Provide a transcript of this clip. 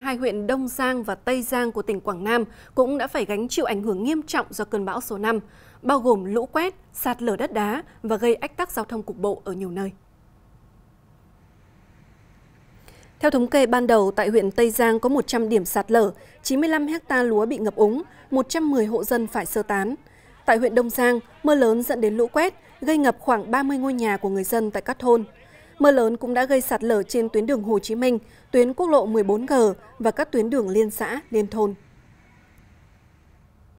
Hai huyện Đông Giang và Tây Giang của tỉnh Quảng Nam cũng đã phải gánh chịu ảnh hưởng nghiêm trọng do cơn bão số 5, bao gồm lũ quét, sạt lở đất đá và gây ách tắc giao thông cục bộ ở nhiều nơi. Theo thống kê ban đầu, tại huyện Tây Giang có 100 điểm sạt lở, 95 hecta lúa bị ngập úng, 110 hộ dân phải sơ tán. Tại huyện Đông Giang, mưa lớn dẫn đến lũ quét, gây ngập khoảng 30 ngôi nhà của người dân tại các thôn. Mưa lớn cũng đã gây sạt lở trên tuyến đường Hồ Chí Minh, tuyến quốc lộ 14G và các tuyến đường liên xã, liên thôn.